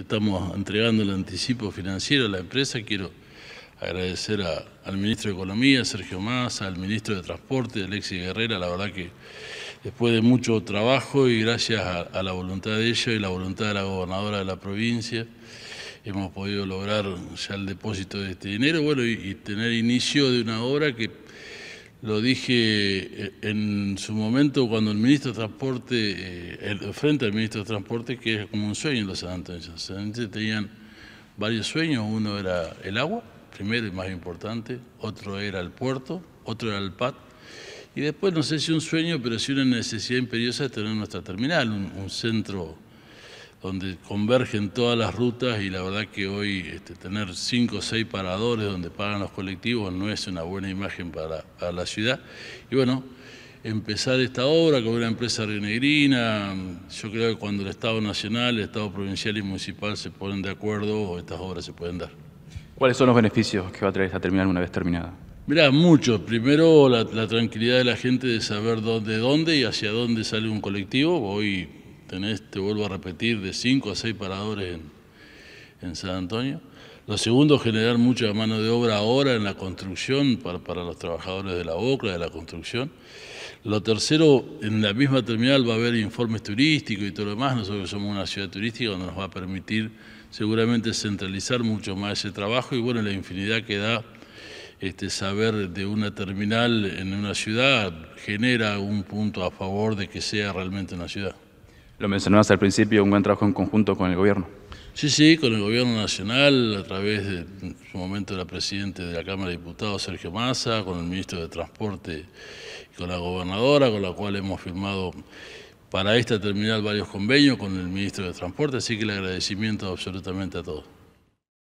Estamos entregando el anticipo financiero a la empresa. Quiero agradecer al ministro de Economía, Sergio Massa, al ministro de Transporte, Alexis Guerrera. La verdad que después de mucho trabajo y gracias a, la voluntad de ellos y la voluntad de la gobernadora de la provincia, hemos podido lograr ya el depósito de este dinero bueno, y tener inicio de una obra que lo dije eh, en su momento cuando el ministro de Transporte, eh, el, frente al ministro de Transporte, que es como un sueño en los Antonio. Los Antonio tenían varios sueños, uno era el agua, primero y más importante, otro era el puerto, otro era el PAT, y después no sé si un sueño, pero sí una necesidad imperiosa de tener nuestra terminal, un centro donde convergen todas las rutas y la verdad que hoy este, tener cinco o seis paradores donde pagan los colectivos no es una buena imagen para, la ciudad. Y bueno, empezar esta obra con una empresa renegrina, yo creo que cuando el Estado Nacional, el Estado Provincial y Municipal se ponen de acuerdo, estas obras se pueden dar. ¿Cuáles son los beneficios que va a traer esta terminal una vez terminada? Mirá, muchos. Primero, la, tranquilidad de la gente de saber dónde, dónde y hacia dónde sale un colectivo. Hoy en este vuelvo a repetir, de cinco a seis paradores en, San Antonio. Lo segundo, generar mucha mano de obra ahora en la construcción para, los trabajadores de la OCLA, de la construcción. Lo tercero, en la misma terminal va a haber informes turísticos y todo lo demás. Nosotros somos una ciudad turística donde nos va a permitir seguramente centralizar mucho más ese trabajo y bueno, la infinidad que da este, saber de una terminal en una ciudad genera un punto a favor de que sea realmente una ciudad. Lo mencionabas al principio, un buen trabajo en conjunto con el gobierno. Sí, sí, con el gobierno nacional, a través de, su momento la presidente de la Cámara de Diputados, Sergio Massa, con el ministro de Transporte y con la gobernadora, con la cual hemos firmado para esta terminal varios convenios con el ministro de Transporte, así que el agradecimiento absolutamente a todos.